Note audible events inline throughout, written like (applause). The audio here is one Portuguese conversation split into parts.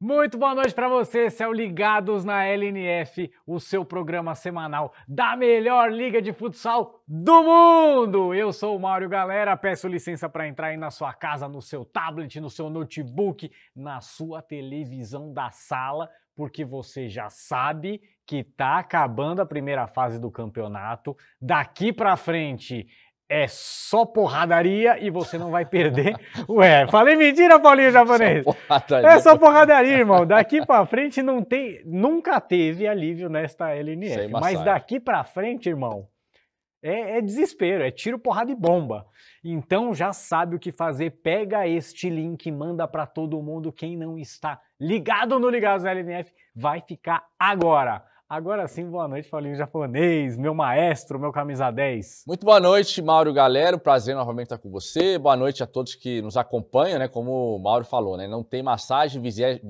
Muito boa noite para você, esse Ligados na LNF, o seu programa semanal da melhor liga de futsal do mundo. Eu sou o Mário Galera, peço licença para entrar aí na sua casa, no seu tablet, no seu notebook, na sua televisão da sala, porque você já sabe que tá acabando a primeira fase do campeonato. Daqui para frente é só porradaria e você não vai perder. (laughs) Ué, falei mentira, Paulinho Japonês. Só é só porradaria, irmão. Daqui para frente não tem, nunca teve alívio nesta LNF. Mas daqui para frente, irmão, é, é, desespero, é tiro, porrada e bomba. Então já sabe o que fazer. Pega este link e manda para todo mundo. Quem não está ligado no Ligados na LNF vai ficar agora. Agora sim, boa noite, Paulinho Japonês, meu maestro, meu camisa 10. Muito boa noite, Mauro Galera, prazer novamente estar com você. Boa noite a todos que nos acompanham, né? Como o Mauro falou, né? Não tem massagem, 21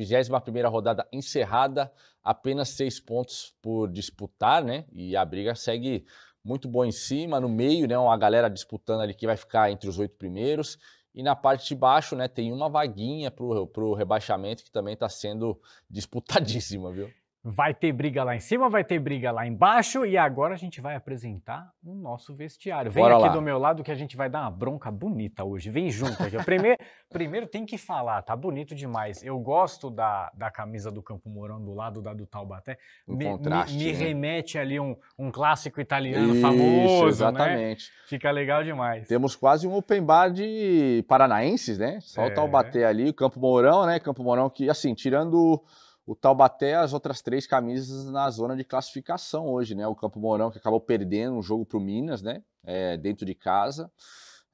rodada encerrada, apenas seis pontos por disputar, né? E a briga segue muito boa em cima, no meio, né? Uma galera disputando ali que vai ficar entre os oito primeiros. E na parte de baixo, né, tem uma vaguinha para o rebaixamento que também está sendo (laughs) disputadíssima, viu? Vai ter briga lá em cima, vai ter briga lá embaixo e agora a gente vai apresentar o nosso vestiário. Vem Bora aqui lá. do meu lado que a gente vai dar uma bronca bonita hoje. Vem junto aqui. Primeiro, (laughs) primeiro tem que falar, tá bonito demais. Eu gosto da, da camisa do Campo Mourão do lado da do Taubaté. Um me, contraste, me, me né? remete ali um, um clássico italiano Isso, famoso. Né? Exatamente. Né? Fica legal demais. Temos quase um open bar de paranaenses, né? Só é. o Taubaté ali, o Campo Mourão, né? Campo Mourão que, assim, tirando o Taubaté, as outras três camisas na zona de classificação hoje, né? O Campo Mourão, que acabou perdendo um jogo para o Minas, né? É, dentro de casa,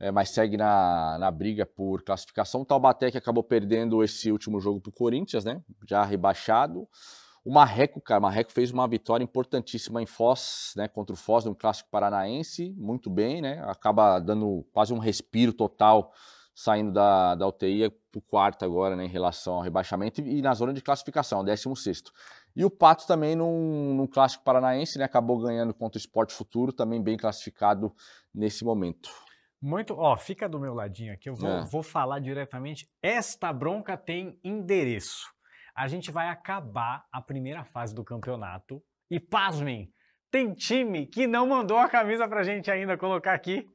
é, mas segue na, na briga por classificação. O Taubaté, que acabou perdendo esse último jogo para o Corinthians, né? Já rebaixado. O Marreco, cara, o Marreco fez uma vitória importantíssima em Foz, né, contra o Foz, no Clássico Paranaense, muito bem, né, acaba dando quase um respiro total saindo da, da UTI é para o quarto agora, né, em relação ao rebaixamento e, e na zona de classificação, 16. E o Pato também num, clássico paranaense, né, acabou ganhando contra o Esporte Futuro, também bem classificado nesse momento. Muito, ó, fica do meu ladinho aqui, eu vou, é. vou falar diretamente. Esta bronca tem endereço. A gente vai acabar a primeira fase do campeonato e pasmem, tem time que não mandou a camisa pra gente ainda colocar aqui.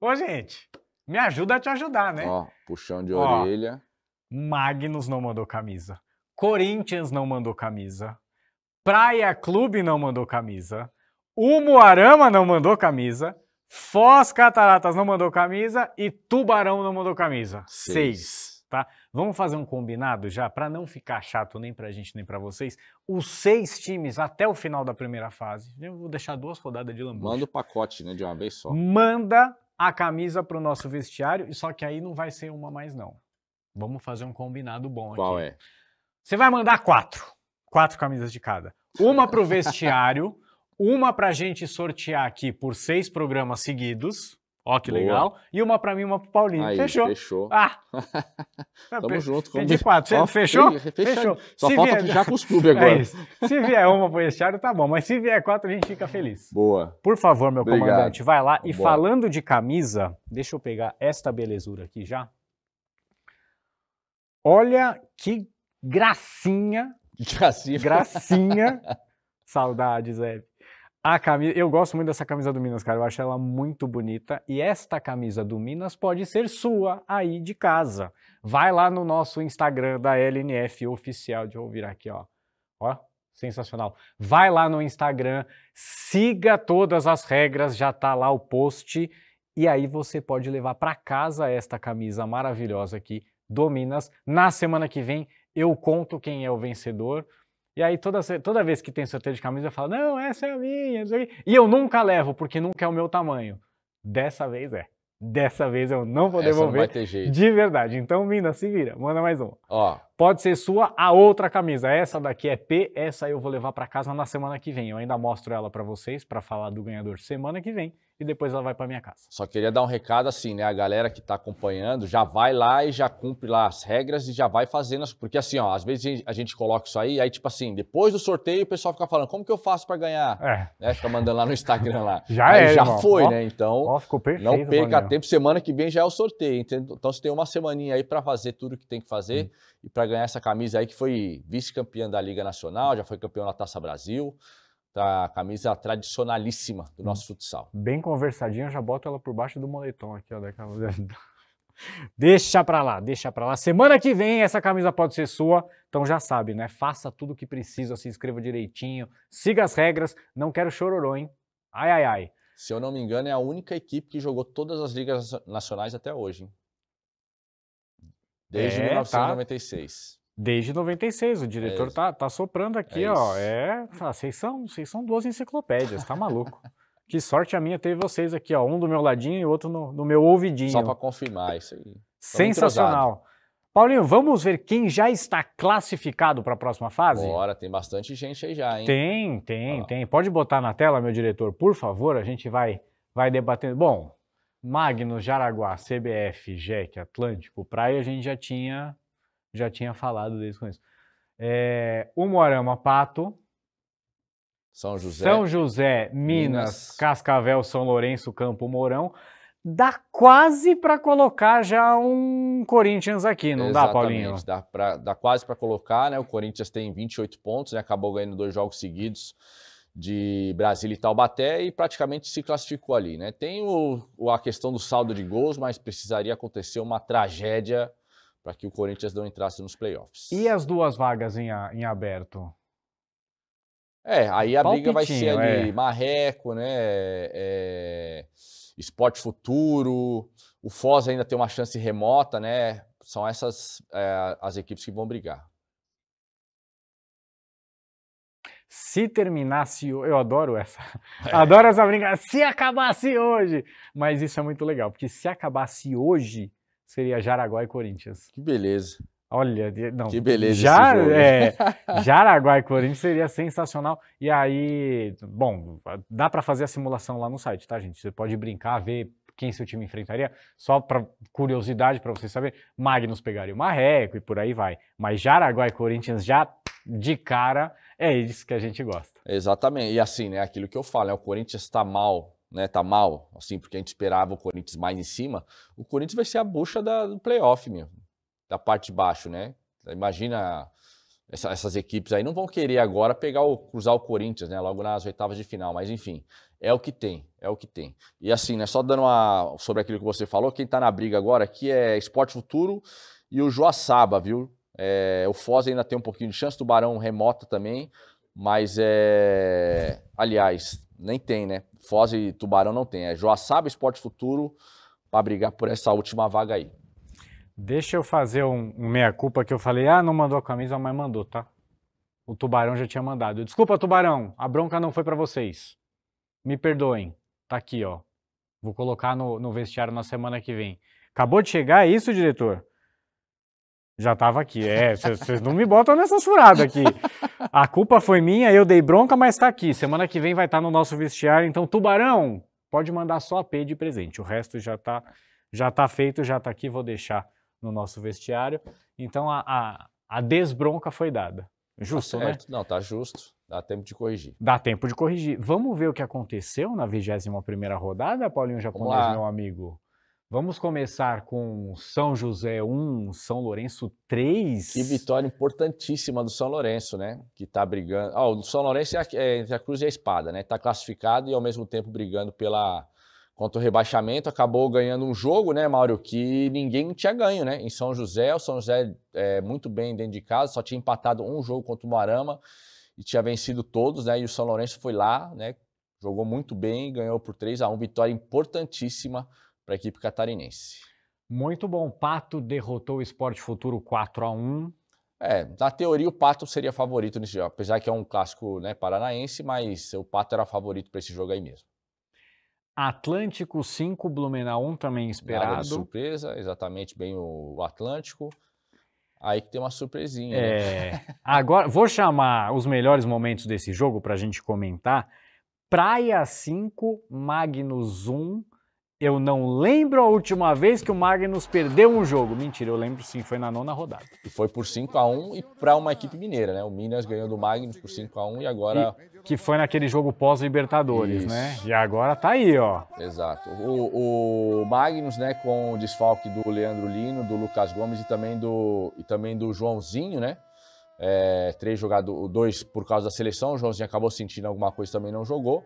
Ô, gente, me ajuda a te ajudar, né? Ó, puxão de Ó, orelha. Magnus não mandou camisa. Corinthians não mandou camisa. Praia Clube não mandou camisa. Umuarama não mandou camisa. Foz Cataratas não mandou camisa. E Tubarão não mandou camisa. Seis. Seis tá? Vamos fazer um combinado já, para não ficar chato nem para a gente nem para vocês. Os seis times até o final da primeira fase. Eu vou deixar duas rodadas de lambuja. Manda o pacote, né, de uma vez só. Manda a camisa para o nosso vestiário, só que aí não vai ser uma mais, não. Vamos fazer um combinado bom Qual aqui. Qual é? Você vai mandar quatro. Quatro camisas de cada. Uma para o vestiário, (laughs) uma para a gente sortear aqui por seis programas seguidos. Ó, que Boa. legal. E uma para mim, uma para Paulinho. Aí, fechou. Fechou. Ah. (laughs) Tamo Pe junto. como... quatro. fechou? Fechou. Só se falta vier... fechar com os clubes (laughs) é agora. É se vier uma pro vestiário, tá bom. Mas se vier quatro, a gente fica feliz. Boa. Por favor, meu Obrigado. comandante, vai lá. e falando de camisa, deixa eu pegar esta belezura aqui já. Olha que gracinha. (laughs) Gracinha. Gracinha. Saudades, Hebe. É. A camisa, eu gosto muito dessa camisa do Minas, cara. Eu acho ela muito bonita. E esta camisa do Minas pode ser sua aí de casa. Vai lá no nosso Instagram da LNF oficial. Deixa eu virar aqui, ó. Ó, sensacional. Vai lá no Instagram, siga todas as regras, já tá lá o post. E aí você pode levar para casa esta camisa maravilhosa aqui do Minas. Na semana que vem eu conto quem é o vencedor. E aí toda, toda vez que tem sorteio de camisa, eu falo, não, essa é a minha, e eu nunca levo, porque nunca é o meu tamanho. Dessa vez é. Dessa vez eu não vou devolver. Não de verdade. Então, Mina, se vira. Manda mais uma. Ó. Pode ser sua a outra camisa. Essa daqui é P, essa eu vou levar para casa na semana que vem. Eu ainda mostro ela para vocês para falar do ganhador semana que vem e depois ela vai para minha casa. Só queria dar um recado assim, né? A galera que está acompanhando já vai lá e já cumpre lá as regras e já vai fazendo as... Porque assim, ó, às vezes a gente coloca isso aí, aí tipo assim, depois do sorteio o pessoal fica falando, como que eu faço para ganhar? É. Né? Fica mandando lá no Instagram lá. (laughs) já aí é, Já irmão. foi, ó, né? Então, ó, ficou perfeito, não perca tempo, semana que vem já é o sorteio, entendeu? Então você tem uma semaninha aí para fazer tudo que tem que fazer hum. e para ganhar essa camisa aí que foi vice-campeã da Liga Nacional, já foi campeão da Taça Brasil, Tá, a camisa tradicionalíssima do nosso futsal. Bem conversadinha, eu já boto ela por baixo do moletom aqui, ó, da camisa. (laughs) Deixa pra lá, deixa pra lá. Semana que vem essa camisa pode ser sua, então já sabe, né? Faça tudo o que precisa, se inscreva direitinho, siga as regras, não quero chororô, hein? Ai, ai, ai. Se eu não me engano, é a única equipe que jogou todas as ligas nacionais até hoje, hein? Desde é, 1996. Tá. Desde 96, o é diretor é tá, tá soprando é aqui, é ó. Tá, é. vocês são, vocês são duas enciclopédias, tá maluco? que sorte a minha ter vocês aqui, ó. Um do meu ladinho e outro no, no meu ouvidinho. Só para confirmar isso aí. Sensacional. Paulinho, vamos ver quem já está classificado para a próxima fase? Bora, tem bastante gente aí já, hein? Tem, tem, ah. tem. Pode botar na tela, meu diretor, por favor, a gente vai, vai debatendo. Bom, Magnus, Jaraguá, CBF, Jeque, Atlântico, Praia, a gente já tinha já tinha falado desde com isso É, Umorama, Pato. São José. São José, Minas, Minas. Cascavel, São Lourenço, Campo Mourão. Dá quase para colocar já um Corinthians aqui, não Exatamente, dá, Paulinho? Dá, pra, dá quase para colocar, né? O Corinthians tem 28 pontos, né? acabou ganhando dois jogos seguidos de Brasília e Taubaté e praticamente se classificou ali, né? Tem o, a questão do saldo de gols, mas precisaria acontecer uma tragédia para que o Corinthians não entrasse nos playoffs. E as duas vagas em, a, em aberto? É, aí a briga vai ser ali é. Marreco, né? É, esporte Futuro, o Foz ainda tem uma chance remota, né? São essas é, as equipes que vão brigar. Se terminasse, eu adoro essa, (laughs) é. adoro essa brincadeira. Se acabasse hoje, mas isso é muito legal, porque se acabasse hoje, seria Jaraguá e Corinthians. Que beleza. Olha, não. Que beleza. Já, é, (laughs) Jaraguá e Corinthians seria sensacional. E aí, bom, dá para fazer a simulação lá no site, tá, gente? Você pode brincar, ver quem seu time enfrentaria, só para curiosidade para você saber. Magnus pegaria o Marreco e por aí vai. Mas Jaraguá e Corinthians já de cara é isso que a gente gosta. Exatamente. E assim, né, aquilo que eu falo, né, o Corinthians está mal né, tá mal, assim, porque a gente esperava o Corinthians mais em cima, o Corinthians vai ser a bucha da, do playoff, meu, da parte de baixo, né? Imagina essa, essas equipes aí não vão querer agora pegar o cruzar o Corinthians, né, logo nas oitavas de final, mas enfim, é o que tem, é o que tem. E assim, né, só dando uma sobre aquilo que você falou, quem tá na briga agora aqui é Esporte Futuro e o Joaçaba, viu? É, o Foz ainda tem um pouquinho de chance, Tubarão remota também, mas é, aliás, nem tem, né? Foz e Tubarão não tem. É Joaçaba Esporte Futuro para brigar por essa última vaga aí. Deixa eu fazer um, um meia-culpa que eu falei, ah, não mandou a camisa, mas mandou, tá? O Tubarão já tinha mandado. Desculpa, Tubarão, a bronca não foi para vocês. Me perdoem. Tá aqui, ó. Vou colocar no, no vestiário na semana que vem. Acabou de chegar, é isso, diretor? Já estava aqui. É, vocês não me botam nessas furadas aqui. A culpa foi minha, eu dei bronca, mas está aqui. Semana que vem vai estar tá no nosso vestiário. Então, Tubarão, pode mandar só a P de presente. O resto já está já tá feito, já está aqui. Vou deixar no nosso vestiário. Então, a, a, a desbronca foi dada. Justo, tá né? Não, tá justo. Dá tempo de corrigir. Dá tempo de corrigir. Vamos ver o que aconteceu na 21 primeira rodada, Paulinho Japonês, meu amigo? Vamos começar com São José 1, São Lourenço 3. E vitória importantíssima do São Lourenço, né? Que tá brigando. Ah, o São Lourenço é, é, entre a cruz e a espada, né? Tá classificado e ao mesmo tempo brigando pela contra o rebaixamento. Acabou ganhando um jogo, né, Mauro? Que ninguém tinha ganho, né? Em São José, o São José é muito bem dentro de casa, só tinha empatado um jogo contra o Moarama e tinha vencido todos, né? E o São Lourenço foi lá, né? Jogou muito bem, ganhou por 3 a 1 vitória importantíssima para a equipe catarinense. Muito bom. Pato derrotou o Esporte Futuro 4 a 1 é, na teoria o Pato seria favorito nesse jogo, apesar que é um clássico né, paranaense, mas o Pato era favorito para esse jogo aí mesmo. Atlântico 5, Blumenau 1 também esperado. Nada de surpresa, exatamente bem o Atlântico. Aí que tem uma surpresinha. É, né? (laughs) agora, vou chamar os melhores momentos desse jogo para a gente comentar. Praia 5, Magnus 1, eu não lembro a última vez que o Magnus perdeu um jogo. Mentira, eu lembro sim, foi na nona rodada. E foi por 5 a 1 e para uma equipe mineira, né? O Minas ganhou do Magnus por 5 a 1 e agora e, que foi naquele jogo pós-Libertadores, né? E agora tá aí, ó. Exato. O, o, Magnus, né, com o desfalque do Leandro Lino, do Lucas Gomes e também do e também do Joãozinho, né? É, três jogadores, dois por causa da seleção, o Joãozinho acabou sentindo alguma coisa também não jogou.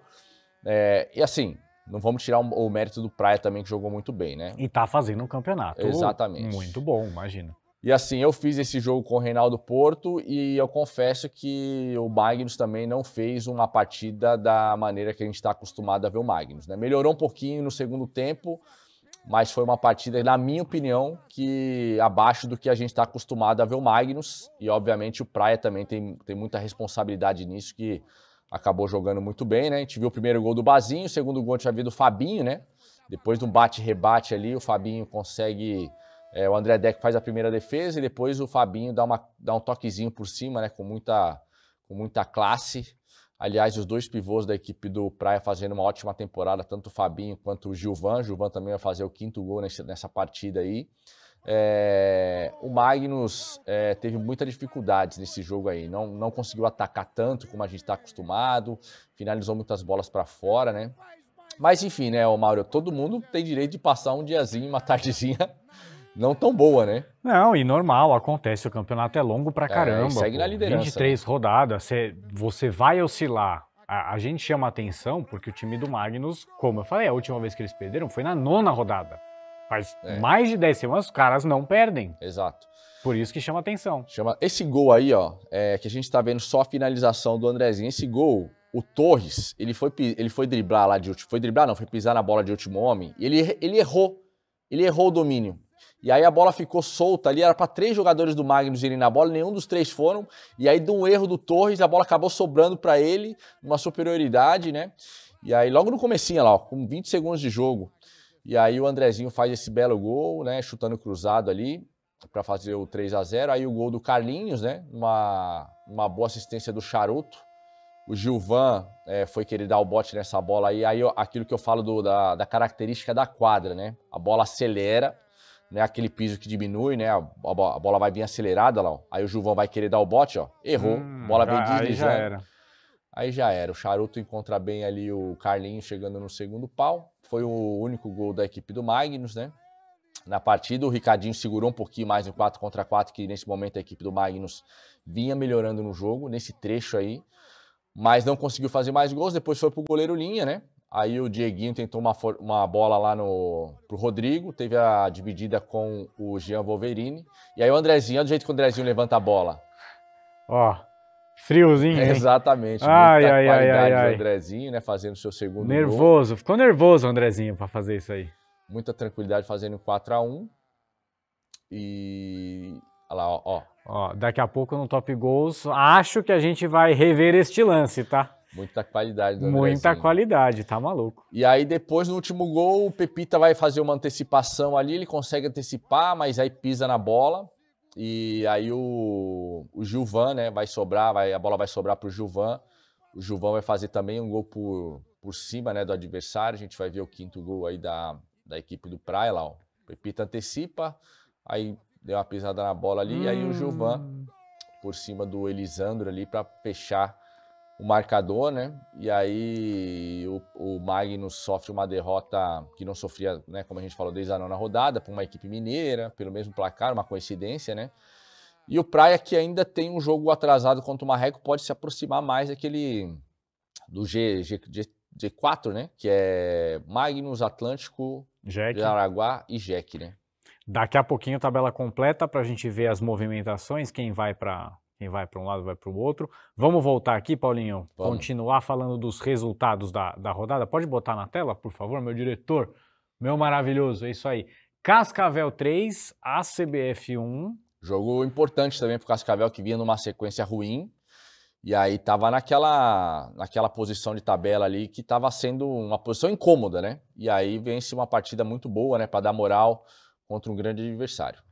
É, e assim, não vamos tirar o mérito do Praia também, que jogou muito bem, né? E tá fazendo um campeonato. Exatamente. Muito bom, imagina. E assim, eu fiz esse jogo com o Reinaldo Porto e eu confesso que o Magnus também não fez uma partida da maneira que a gente está acostumado a ver o Magnus. Né? Melhorou um pouquinho no segundo tempo, mas foi uma partida, na minha opinião, que abaixo do que a gente está acostumado a ver o Magnus. E obviamente o Praia também tem, tem muita responsabilidade nisso, que acabou jogando muito bem, né? A gente viu o primeiro gol do Bazinho, o segundo gol a gente já viu do Fabinho, né? Depois de um bate-rebate ali, o Fabinho consegue. É, o André Deck faz a primeira defesa e depois o Fabinho dá, uma, dá um toquezinho por cima, né? Com muita, com muita classe. Aliás, os dois pivôs da equipe do Praia fazendo uma ótima temporada, tanto o Fabinho quanto o Gilvan. Gilvan também vai fazer o quinto gol nessa, nessa partida aí. É, o Magnus é, teve muita dificuldade nesse jogo aí, não, não conseguiu atacar tanto como a gente está acostumado, finalizou muitas bolas para fora, né? Mas enfim, né, o Mauro, todo mundo tem direito de passar um diazinho, uma (laughs) tardezinha não tão boa, né? Não, e normal, acontece, o campeonato é longo pra é, caramba. É, segue pô, na liderança. 23 né? rodadas, você, você vai oscilar. A, a gente chama atenção porque o time do Magnus, como eu falei, a última vez que eles perderam foi na nona rodada. Mas é. mais de 10 semanas, os caras não perdem. Exato. Por isso que chama atenção. Chama Esse gol aí, ó, é, que a gente tá vendo só a finalização do Andrezinho. Esse gol, o Torres, ele foi, ele foi driblar lá de último. Foi driblar, não, foi pisar na bola de último homem. E ele, ele errou. Ele errou o domínio. E aí a bola ficou solta ali, era para três jogadores do Magnus irem na bola, nenhum dos três foram. E aí, de um erro do Torres, a bola acabou sobrando para ele, uma superioridade, né? E aí, logo no comecinho lá, ó, com 20 segundos de jogo, e aí o Andrezinho faz esse belo gol, né? Chutando cruzado ali para fazer o 3 a 0 Aí o gol do Carlinhos, né? Uma, uma boa assistência do Charuto. O Gilvan é, foi querer dar o bote nessa bola aí. Aí aquilo que eu falo do, da, da, característica da quadra, né? A bola acelera, né? Aquele piso que diminui, né? A, a, a bola vai bem acelerada lá. Ó. Aí o Gilvan vai querer dar o bote, ó. Errou. Hum, bola bem Aí já era. Aí já era. O Charuto encontra bem ali o Carlinhos chegando no segundo pau foi o único gol da equipe do Magnus, né? Na partida, o Ricardinho segurou um pouquinho mais no 4 contra 4, que nesse momento a equipe do Magnus vinha melhorando no jogo, nesse trecho aí, mas não conseguiu fazer mais gols. Depois foi pro goleiro Linha, né? Aí o Dieguinho tentou uma, uma bola lá no pro Rodrigo, teve a dividida com o Jean Wolverine. E aí o Andrezinho, olha do jeito que o Andrezinho levanta a bola. Ó, Friozinho. Hein? Exatamente. Ai, ai, ai, ai, ai. Andrezinho, né? Fazendo seu segundo Nervoso. Gol. Ficou nervoso o Andrezinho para fazer isso aí. Muita tranquilidade fazendo 4 a 1 E. Olha lá, ó, ó. ó. Daqui a pouco no Top Goals. Acho que a gente vai rever este lance, tá? Muita qualidade do Andrezinho. Muita qualidade, tá maluco. E aí depois, no último gol, o Pepita vai fazer uma antecipação ali, ele consegue antecipar, mas aí pisa na bola e aí o, o Gilvan, né, vai sobrar, vai, a bola vai sobrar para o Gilvan. O Gilvan vai fazer também um gol por, por cima, né, do adversário. A gente vai ver o quinto gol aí da, da equipe do Praia lá, ó. Pepita antecipa, aí deu uma pisada na bola ali, hum. e aí o Gilvan hum. por cima do Elisandro ali para fechar o marcador, né? E aí o, o Magnus sofre uma derrota que não sofria, né? Como a gente falou, desde a nona rodada, para uma equipe mineira, pelo mesmo placar, uma coincidência, né? E o Praia, que ainda tem um jogo atrasado contra o Marreco, pode se aproximar mais daquele do G, G, G, G4, né? Que é Magnus, Atlântico, Jack. Araguá e Jack, né? Daqui a pouquinho tabela completa para a gente ver as movimentações, quem vai para quem vai para um lado vai para o outro. Vamos voltar aqui, Paulinho, Vamos. continuar falando dos resultados da, da rodada. Pode botar na tela, por favor, meu diretor, meu maravilhoso, é isso aí. Cascavel 3, ACBF 1. Jogo importante também para o Cascavel, que vinha numa sequência ruim. E aí estava naquela, naquela posição de tabela ali que estava sendo uma posição incômoda, né? E aí vence uma partida muito boa, né? Para dar moral contra um grande adversário.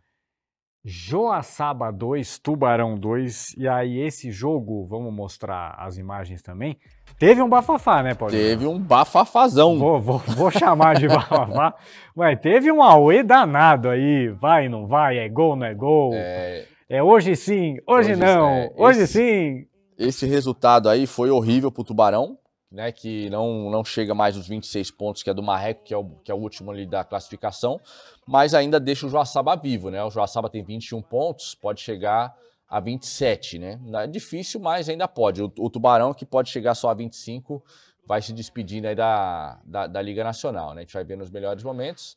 Joaçaba 2, Tubarão 2, e aí esse jogo, vamos mostrar as imagens também, teve um bafafá, né, Paulinho? Teve um bafafazão. Vou, vou, vou chamar de (laughs) bafafá, mas teve um auê danado aí, vai, não vai, é gol, não é gol, é, é hoje sim, hoje, hoje não, é, hoje esse, sim. Esse resultado aí foi horrível pro Tubarão, né, que não, não chega mais os 26 pontos, que é do Marreco, que é o, que é o último ali da classificação, mas ainda deixa o Joaçaba vivo, né? O Joaçaba tem 21 pontos, pode chegar a 27, né? É difícil, mas ainda pode. O, o Tubarão, que pode chegar só a 25, vai se despedindo aí da, da, da Liga Nacional, né? A gente vai ver nos melhores momentos.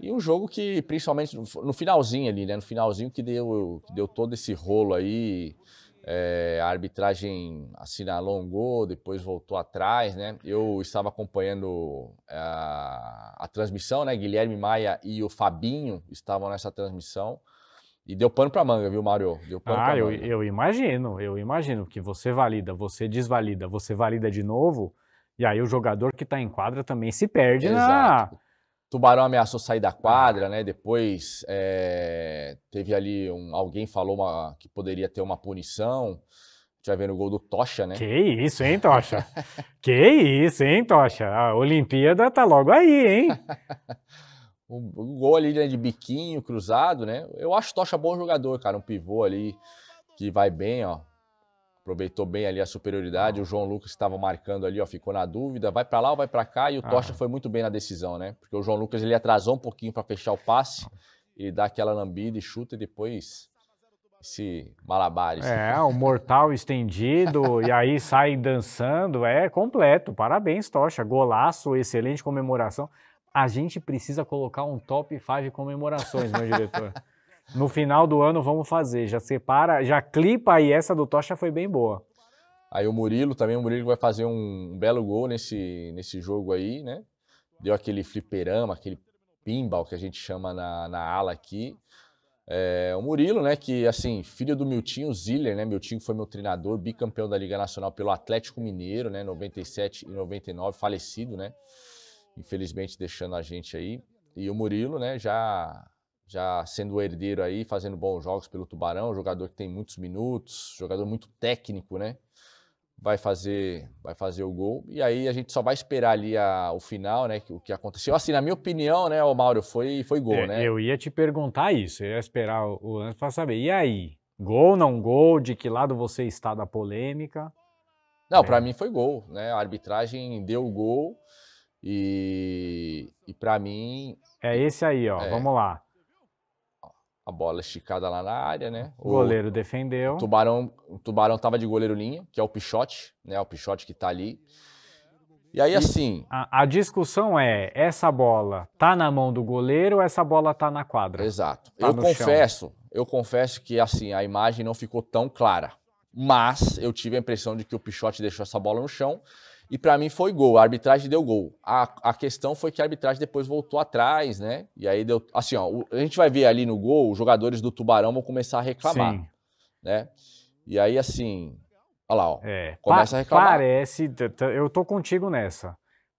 E um jogo que, principalmente no finalzinho ali, né? No finalzinho que deu, que deu todo esse rolo aí, é, a arbitragem assim alongou depois voltou atrás, né? Eu estava acompanhando é, a, a, transmissão, né? Guilherme Maia e o Fabinho estavam nessa transmissão. E deu pano pra manga, viu, Mário? Deu pano ah, pra eu, manga. eu imagino, eu imagino, que você valida, você desvalida, você valida de novo, e aí o jogador que está em quadra também se perde Exato. na Tubarão ameaçou sair da quadra, né? Depois é, teve ali um, alguém falou uma, que poderia ter uma punição. Já vendo o gol do Tocha, né? Que isso, hein, Tocha? que isso, hein, Tocha? A Olimpíada tá logo aí, hein? o, (laughs) o, gol ali né, de biquinho, cruzado, né? Eu acho Tocha bom jogador, cara. Um pivô ali que vai bem, ó aproveitou bem ali a superioridade. Ah. O João Lucas estava marcando ali, ó, ficou na dúvida, vai para lá ou vai para cá. E o ah. Tocha foi muito bem na decisão, né? Porque o João Lucas ele atrasou um pouquinho para fechar o passe, e dá aquela lambida e chuta e depois esse malabares. É, o mortal estendido e aí sai dançando, é completo. Parabéns, Tocha. Golaço, excelente comemoração. A gente precisa colocar um top 5 comemorações, meu diretor. (laughs) No final do ano vamos fazer. Já separa, já clipa aí. Essa do Tocha foi bem boa. Aí o Murilo também, o Murilo vai fazer um belo gol nesse, nesse jogo aí, né? Deu aquele fliperama, aquele pinball que a gente chama na, na ala aqui. É, o Murilo, né, que assim, filho do Miltinho Ziller, né? Miltinho foi meu treinador, bicampeão da Liga Nacional pelo Atlético Mineiro, né, 97 e 99, falecido, né? Infelizmente deixando a gente aí. E o Murilo, né, já já sendo herdeiro aí, fazendo bons jogos pelo Tubarão, jogador que tem muitos minutos, jogador muito técnico, né? Vai fazer, vai fazer o gol. E aí a gente só vai esperar ali a, o final, né? O que aconteceu. Assim, na minha opinião, né, o Mauro, foi, foi gol, é, né? Eu ia te perguntar isso, eu ia esperar o lance para saber. E aí? Gol, não gol? De que lado você está da polêmica? Não, é. para mim foi gol, né? A arbitragem deu o gol e, e para mim. É esse aí, ó. É. Vamos lá a bola esticada lá na área, né? O goleiro defendeu. O tubarão, o tubarão tava de goleiro linha, que é o Pichote, né? O Pichote que tá ali. E aí, assim. a, a, discussão é: essa bola tá na mão do goleiro ou essa bola tá na quadra? Exato. Tá eu confesso, chão. eu confesso que assim, a imagem não ficou tão clara. Mas eu tive a impressão de que o Pichote deixou essa bola no chão e para mim foi gol, a arbitragem deu gol. A, a questão foi que a arbitragem depois voltou atrás, né? E aí deu. Assim, ó, a gente vai ver ali no gol, os jogadores do Tubarão vão começar a reclamar. Sim. Né? E aí, assim. Olha lá, ó. É, começa pa a reclamar. Parece. Eu tô contigo nessa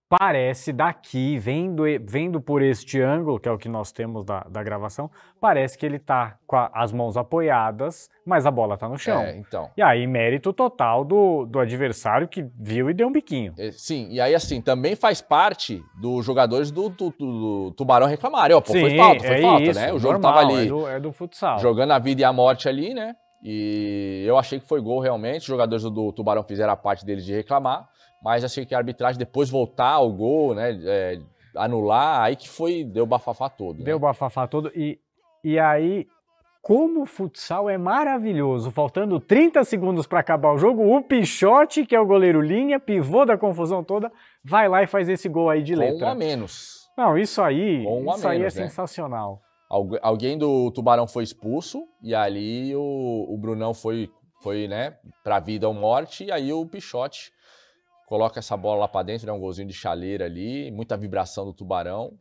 parece daqui, vendo, vendo por este ângulo, que é o que nós temos da, da gravação, parece que ele tá com a, as mãos apoiadas, mas a bola tá no chão. É, então. E aí, mérito total do, do adversário que viu e deu um biquinho. É, sim, e aí assim, também faz parte dos jogadores do, do, do Tubarão reclamarem. Ó, pô, sim, foi falta, foi é falta, isso, né? O jogo normal, tava ali. É do, é do futsal. Jogando a vida e a morte ali, né? E eu achei que foi gol realmente. Os jogadores do Tubarão fizeram a parte deles de reclamar mas achei que a arbitragem depois voltar ao gol, né? É, anular, aí que foi, deu o bafafá todo. Né? Deu o bafafá todo e, e aí, como o futsal é maravilhoso, faltando 30 segundos para acabar o jogo, o Pichote, que é o goleiro linha, pivô da confusão toda, vai lá e faz esse gol aí de Com letra. Um a menos. Não, isso aí, Com isso aí é menos, é né? sensacional. Algu alguém do Tubarão foi expulso e ali o, o Brunão foi, foi né, pra vida ou morte, e aí o Pichote coloca essa bola lá para dentro, né? um golzinho de chaleira ali, muita vibração do tubarão.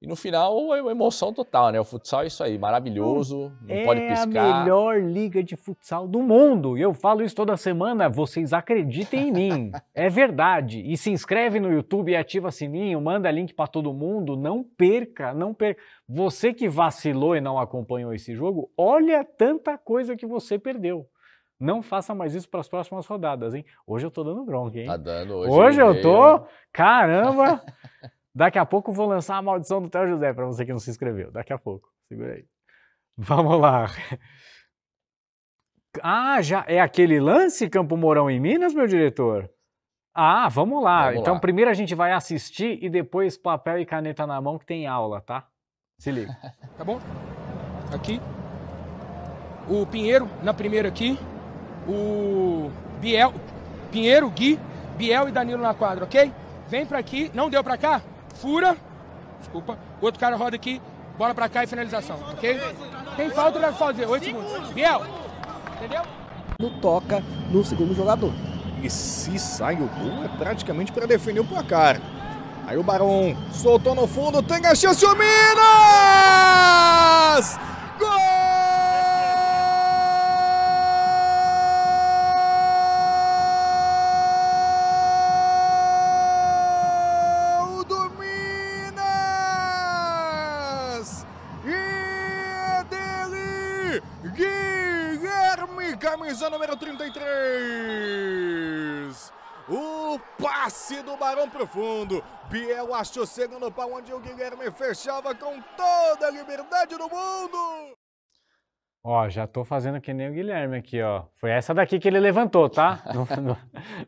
E no final, é uma emoção total, né? O futsal é isso aí, maravilhoso, não é pode piscar. É a melhor liga de futsal do mundo. E eu falo isso toda semana, vocês acreditem em mim. (laughs) é verdade. E se inscreve no YouTube e ativa sininho, manda link para todo mundo, não perca, não perca. Você que vacilou e não acompanhou esse jogo, olha tanta coisa que você perdeu. Não faça mais isso para as próximas rodadas, hein? Hoje eu tô dando bronca, hein? Tá dando hoje. Hoje eu, tô. Caramba! (laughs) Daqui a pouco vou lançar a maldição do Théo José para você que não se inscreveu. Daqui a pouco. Segura aí. Vamos lá. (laughs) Ah, já é aquele lance Campo Mourão em Minas, meu diretor? Ah, vamos lá. Vamos então, lá. primeiro a gente vai assistir e depois papel e caneta na mão que tem aula, tá? Se liga. (laughs) tá bom? Aqui. O Pinheiro na primeira aqui o Biel, Pinheiro, Gui, Biel e Danilo na quadra, ok? Vem para aqui, não deu para cá? Fura, desculpa, outro cara roda aqui, bola para cá e finalização, ok? Tem falta, deve fazer, oito segundos. Biel, entendeu? No toca no segundo jogador. E se sai o gol, é praticamente para defender o placar. Aí o Barão soltou no fundo, tem a chance, o Minas! Gol! passe do Barão Profundo. Biel achou segundo pau onde o Guilherme fechava com toda a liberdade do mundo. Ó, já tô fazendo que nem o Guilherme aqui, ó. Foi essa daqui que ele levantou, tá? (laughs) Não, não,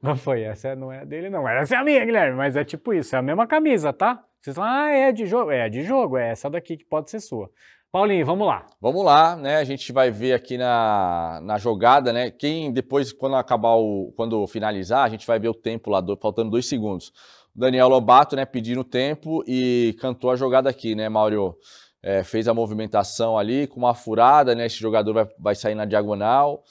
não foi essa, não é a dele, não. Essa é a minha, Guilherme, mas é tipo isso, é a mesma camisa, tá? Vocês falam, ah, é de jogo. É de jogo, é essa daqui que pode ser sua. Paulinho, vamos lá. Vamos lá, né? A gente vai ver aqui na, na jogada, né? Quem depois, quando acabar o. Quando finalizar, a gente vai ver o tempo lá, do, faltando dois segundos. O Daniel Lobato, né, pedindo tempo e cantou a jogada aqui, né, Mauro? É, fez a movimentação ali com uma furada, né? Esse jogador vai, vai sair na diagonal.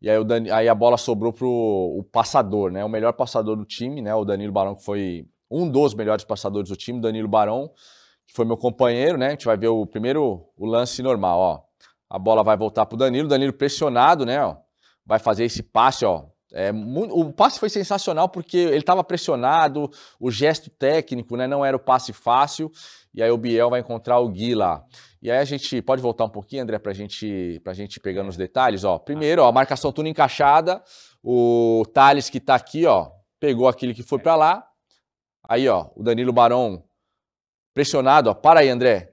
E aí, o Dani, aí a bola sobrou pro o passador, né? O melhor passador do time, né? O Danilo Barão, que foi um dos melhores passadores do time, Danilo Barão que foi meu companheiro, né? A gente vai ver o primeiro o lance normal, ó. A bola vai voltar pro Danilo, Danilo pressionado, né? Ó, vai fazer esse passe, ó. É, o passe foi sensacional porque ele estava pressionado, o gesto técnico, né? Não era o passe fácil. E aí o Biel vai encontrar o Gui lá. E aí a gente pode voltar um pouquinho, André, para gente, a gente pegando os detalhes. Ó, primeiro, ó, a marcação tudo encaixada. O Thales que está aqui, ó, pegou aquele que foi para lá. Aí, ó, o Danilo Barão Pressionado, ó. Para aí, André.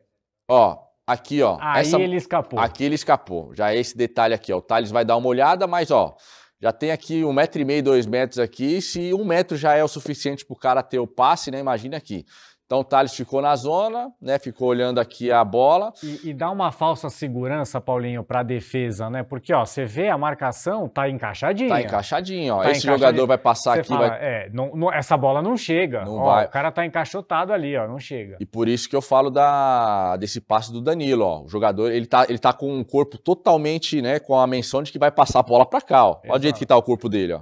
Ó, aqui, ó. Aí essa... ele escapou. Aqui ele escapou. Já é esse detalhe aqui, ó. O Thales vai dar uma olhada, mas, ó, já tem aqui um metro e meio, dois metros aqui. Se um metro já é o suficiente para o cara ter o passe, né? Imagina aqui. Então o Thales ficou na zona, né? Ficou olhando aqui a bola. E, e dá uma falsa segurança, Paulinho, para a defesa, né? Porque ó, você vê a marcação, tá encaixadinha. Tá encaixadinho, ó. Tá Esse encaixadinho. jogador vai passar você aqui, fala, vai... É, não, não, essa bola não chega. Não ó, vai. O cara tá encaixotado ali, ó, não chega. E por isso que eu falo da desse passe do Danilo, ó. O jogador, ele tá, ele tá com um corpo totalmente, né, com a menção de que vai passar a bola para cá, ó. Olha o jeito que tá o corpo dele, ó.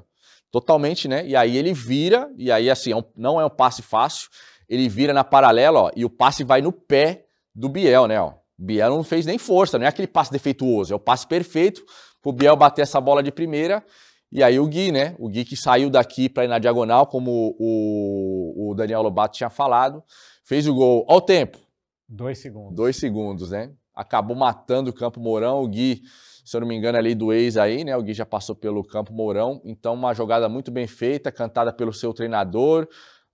Totalmente, né? E aí ele vira, e aí assim, é um, não é um passe fácil ele vira na paralela, ó, e o passe vai no pé do Biel, né, ó. Biel não fez nem força, não é aquele passe defeituoso, é o passe perfeito pro Biel bater essa bola de primeira. E aí o Gui, né? O Gui que saiu daqui para ir na diagonal, como o, o Daniel Lobato tinha falado, fez o gol. Olha o tempo. Dois segundos. Dois segundos, né? Acabou matando o Campo Mourão. O Gui, se eu não me engano, ali é do ex aí, né? O Gui já passou pelo Campo Mourão. Então, uma jogada muito bem feita, cantada pelo seu treinador.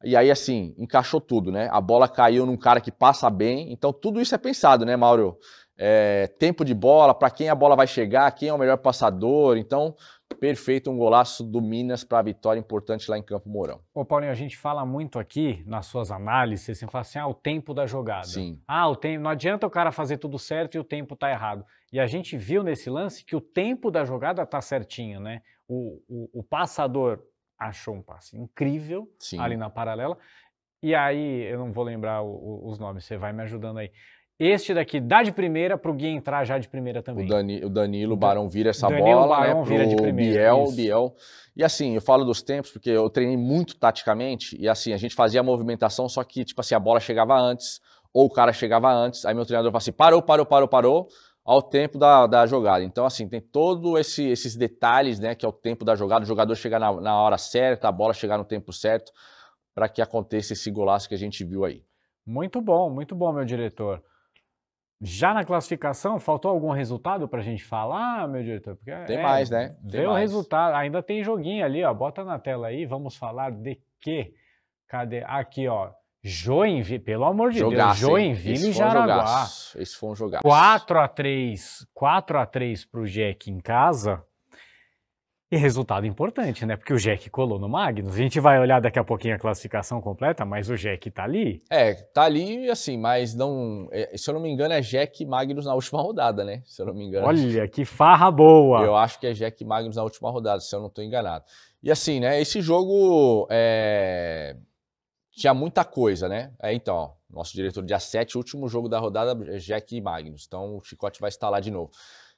E aí, assim, encaixou tudo, né? A bola caiu num cara que passa bem. Então, tudo isso é pensado, né, Mauro? É, tempo de bola, para quem a bola vai chegar, quem é o melhor passador. Então, perfeito, um golaço do Minas para a vitória importante lá em Campo Mourão. Ô, Paulinho, a gente fala muito aqui nas suas análises, você fala assim, ah, o tempo da jogada. Sim. Ah, o tempo. Não adianta o cara fazer tudo certo e o tempo tá errado. E a gente viu nesse lance que o tempo da jogada tá certinho, né? O, o, o passador achou um passe incrível Sim. ali na paralela. E aí, eu não vou lembrar o, o, os nomes, você vai me ajudando aí. Este daqui dá de primeira para o Gui entrar já de primeira também. O, Dani, o Danilo Barão vira essa Danilo bola, Barão né, vira de primeira, Biel, isso. Biel. E assim, eu falo dos tempos porque eu treinei muito taticamente e assim, a gente fazia a movimentação, só que tipo assim, a bola chegava antes ou o cara chegava antes, aí meu treinador falava assim, parou, parou, parou, parou ao tempo da, da jogada. Então, assim, tem todos esse, esses detalhes, né? Que é o tempo da jogada, o jogador chegar na, na hora certa, a bola chegar no tempo certo, para que aconteça esse golaço que a gente viu aí. Muito bom, muito bom, meu diretor. Já na classificação, faltou algum resultado para a gente falar, meu diretor? Porque tem é, mais, né? Tem deu resultado, ainda tem joguinho ali, ó. Bota na tela aí, vamos falar de quê? Cadê? Aqui, ó. Joinville, pelo amor de jogaço, Deus, Joinville e um Jaraguá. Jogaço. Esse foi um jogaço. 4 a 3 4 a 3 pro Jack em casa. E resultado importante, né? Porque o Jack colou no Magnus. A gente vai olhar daqui a pouquinho a classificação completa, mas o Jack tá ali. É, tá ali, assim, mas não. É, se eu não me engano, é Jack e Magnus na última rodada, né? Se eu não me engano. Olha, que farra boa! Eu acho que é Jack e Magnus na última rodada, se eu não tô enganado. E assim, né? Esse jogo é tinha muita coisa, né? É, então, ó, nosso diretor dia 7, último jogo da rodada, é Jack e Magnus. Então o Chicote vai estar lá de novo.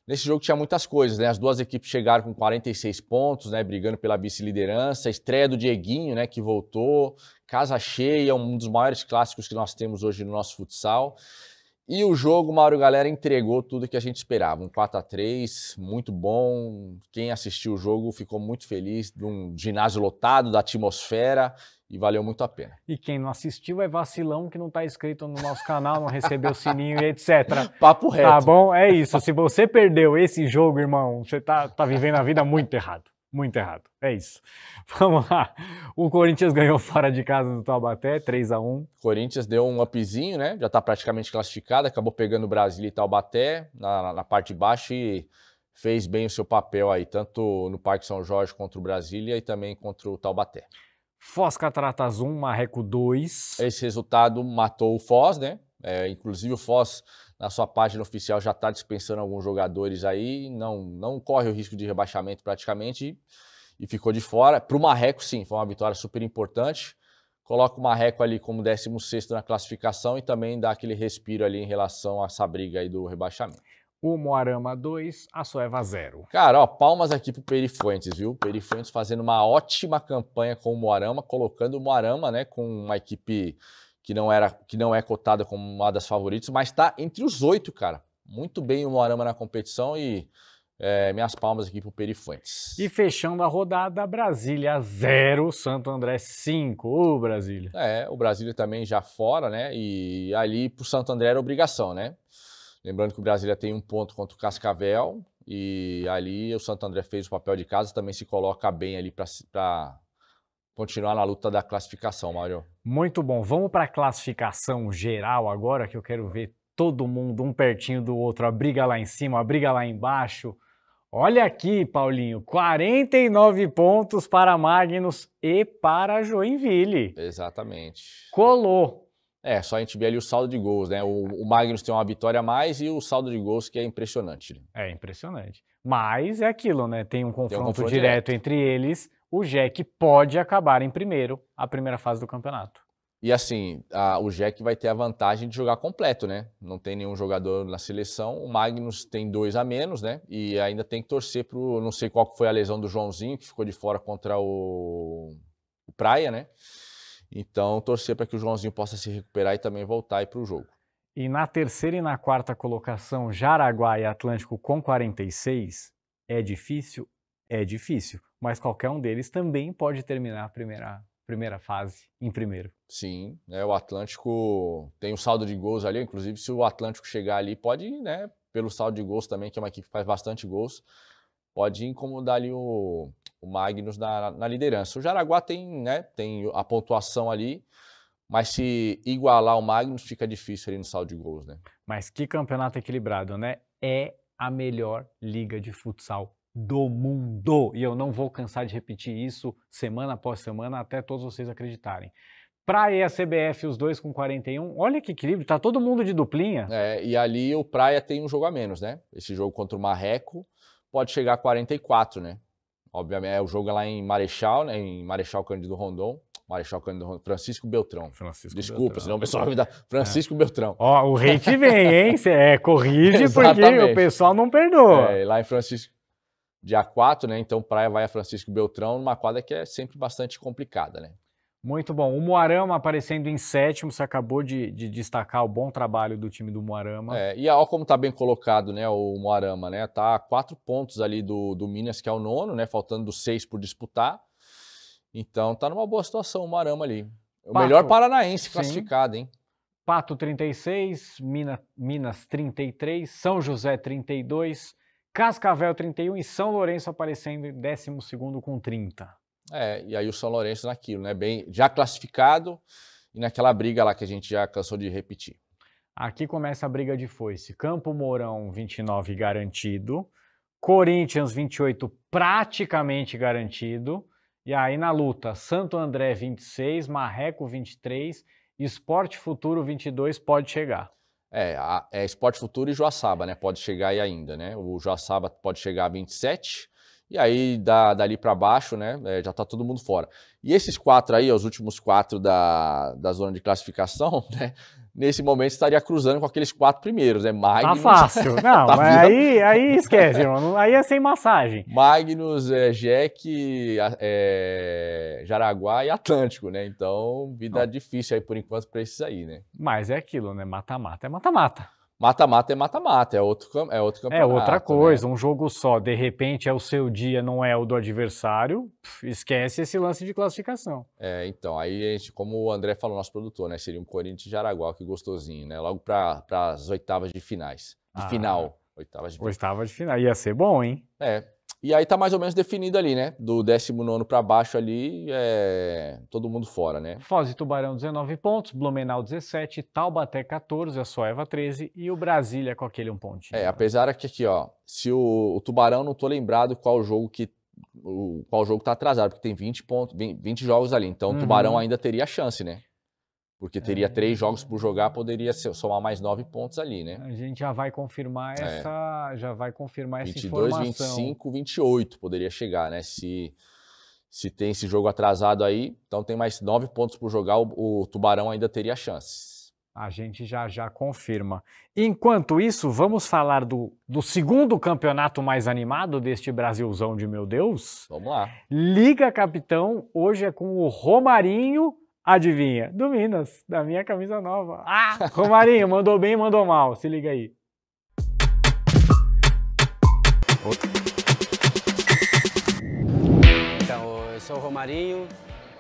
Nesse jogo tinha muitas coisas, né? As duas equipes chegaram com 46 pontos, né? Brigando pela vice-liderança. Estreia do Dieguinho, né? Que voltou. Casa cheia, um dos maiores clássicos que nós temos hoje no nosso futsal. E o jogo, Mauro Galera, entregou tudo que a gente esperava. Um 4 a 3 muito bom. Quem assistiu o jogo ficou muito feliz de um ginásio lotado, da atmosfera, e valeu muito a pena. E quem não assistiu é vacilão que não está inscrito no nosso canal, não recebeu o sininho e etc. (laughs) Papo tá reto. Tá bom? É isso. Se você perdeu esse jogo, irmão, você tá, tá vivendo a vida muito errado muito errado. É isso. (laughs) Vamos lá. O Corinthians ganhou fora de casa do Taubaté, 3 a 1 Corinthians deu um upzinho, né? Já está praticamente classificado, acabou pegando o Brasil e Taubaté na, na, parte de baixo e fez bem o seu papel aí, tanto no Parque São Jorge contra o Brasília e também contra o Taubaté. Foz Cataratas 1, Marreco 2. Esse resultado matou o Foz, né? É, inclusive o Foz, na sua página oficial, já está dispensando alguns jogadores aí, não, não corre o risco de rebaixamento praticamente e, e ficou de fora. Para o Marreco, sim, foi uma vitória super importante. Coloca o Marreco ali como 16 na classificação e também dá aquele respiro ali em relação a essa briga aí do rebaixamento. O Moarama 2, a Soeva 0. Cara, ó, palmas aqui pro Perifuentes, viu? Perifuentes fazendo uma ótima campanha com o Moarama, colocando o Moarama, né, com uma equipe que não, era, que não é cotada como uma das favoritas, mas está entre os oito, cara. Muito bem o Moarama na competição e é, minhas palmas aqui para o Perifuentes. E fechando a rodada, Brasília 0, Santo André 5. Ô, Brasília. É, o Brasília também já fora, né? E ali para o Santo André era obrigação, né? Lembrando que o Brasília tem um ponto contra o Cascavel e ali o Santo André fez o papel de casa, também se coloca bem ali para continuar na luta da classificação, Mário. Muito bom. Vamos para a classificação geral agora, que eu quero ver todo mundo um pertinho do outro. A briga lá em cima, a briga lá embaixo. Olha aqui, Paulinho, 49 pontos para Magnus e para Joinville. Exatamente. Colou. É, só a gente vê ali o saldo de gols, né? O, o Magnus tem uma vitória a mais e o saldo de gols que é impressionante. É impressionante. Mas é aquilo, né? Tem um confronto, um direto, direto entre eles. O Jack pode acabar em primeiro a primeira fase do campeonato. E assim, a, o Jack vai ter a vantagem de jogar completo, né? Não tem nenhum jogador na seleção. O Magnus tem dois a menos, né? E ainda tem que torcer pro. Não sei qual foi a lesão do Joãozinho, que ficou de fora contra o, o Praia, né? Então, torcer para que o Joãozinho possa se recuperar e também voltar para o jogo. E na terceira e na quarta colocação, Jaraguá e Atlântico com 46, é difícil? É difícil, mas qualquer um deles também pode terminar a primeira, primeira fase em primeiro. Sim, né, o Atlântico tem um saldo de gols ali, inclusive se o Atlântico chegar ali, pode, né, pelo saldo de gols também, que é uma equipe que faz bastante gols, pode incomodar ali o, o Magnus na, na liderança. O Jaraguá tem, né, tem a pontuação ali, mas se igualar o Magnus, fica difícil ali no saldo de gols, né? Mas que campeonato equilibrado, né? É a melhor liga de futsal do mundo. E eu não vou cansar de repetir isso semana após semana até todos vocês acreditarem. Praia e a CBF, os dois com 41. Olha que equilíbrio, tá todo mundo de duplinha. É, e ali o Praia tem um jogo a menos, né? Esse jogo contra o Marreco pode chegar a 44, né? Obviamente, é o jogo lá em Marechal, né? Em Marechal Cândido Rondon. Marechal Cândido Francisco Beltrão. Francisco Desculpa, Beltrão. senão o pessoal vai me dar (laughs) é. Francisco é. Beltrão. Ó, o que vem, hein? (laughs) é, corrige porque o pessoal não perdoa. É, lá em Francisco, dia 4, né? Então praia vai a Francisco Beltrão, numa quadra que é sempre bastante complicada, né? Muito bom. O Moarama aparecendo em sétimo, você acabou de, de destacar o bom trabalho do time do Moarama. É, e olha como está bem colocado né, o Moarama, né? Está a quatro pontos ali do, do Minas, que é o nono, né? Faltando seis por disputar. Então tá numa boa situação o Marama ali. O Pato, melhor paranaense sim. classificado, hein? Pato 36, Minas, Minas 33, São José 32, Cascavel 31 e São Lourenço aparecendo em 12 com 30. É, e aí o São Lourenço naquilo, né? Bem, já classificado e naquela briga lá que a gente já cansou de repetir. Aqui começa a briga de foice. Campo Mourão 29 garantido, Corinthians 28 praticamente garantido, e aí na luta, Santo André 26, Marreco 23, Esporte Futuro 22 pode chegar. É, a, é Esporte Futuro e Joaçaba, né? Pode chegar aí ainda, né? O Joaçaba pode chegar a 27, e aí, da, dali para baixo, né, é, já está todo mundo fora. E esses quatro aí, os últimos quatro da, da zona de classificação, (laughs) né, nesse momento estaria cruzando com aqueles quatro primeiros, né? Tá Magnus. Tá fácil. (laughs) Não, tá mas aí, aí esquece, mano. Aí é sem massagem. Magnus, é, Jack, é, Jaraguá e Atlântico, né? Então, vida Não. difícil aí por enquanto para esses aí, né? Mas é aquilo, né? Mata-mata é mata-mata. Mata-mata é mata-mata, é outro, é outro campeonato. É outra né? coisa, né? um jogo só. De repente é o seu dia, não é o do adversário. Esquece esse lance de classificação. É, então, aí a gente, como o André falou, nosso produtor, né? Seria um Corinthians e Jaraguá, que gostosinho, né? Logo para as oitavas de finais. De ah, final. Oitavas de final. Oitavas de final. Ia ser bom, hein? É, e aí tá mais ou menos definido ali, né? Do 19 para baixo ali, é... todo mundo fora, né? Foz e Tubarão 19 pontos, Blumenau 17, Taubaté 14, a Soeva 13 e o Brasília com aquele um ponto. É, apesar que aqui, ó, se o, o Tubarão não tô lembrado qual jogo que o, qual jogo tá atrasado, porque tem 20 pontos, 20, jogos ali, então uhum. o Tubarão ainda teria a chance, né? Porque é. teria três jogos por jogar, poderia somar mais nove pontos ali, né? A gente já vai confirmar é. essa, já vai confirmar 22, essa informação. 25, 28 poderia chegar, né? Se se tem esse jogo atrasado aí, então tem mais nove pontos por jogar, o, o Tubarão ainda teria chances. A gente já já confirma. Enquanto isso, vamos falar do, do segundo campeonato mais animado deste Brasilzão de meu Deus. Vamos lá. Liga Capitão, hoje é com o Romarinho Adivinha? Do Minas, da minha camisa nova. Ah, Romarinho, mandou bem, mandou mal. Se liga aí. Então, eu sou o Romarinho,